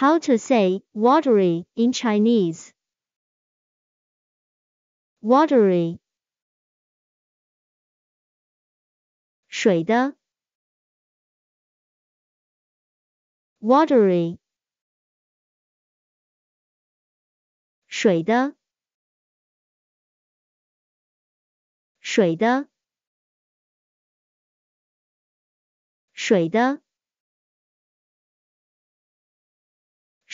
How to say watery in Chinese. Watery. 水的 watery 水的.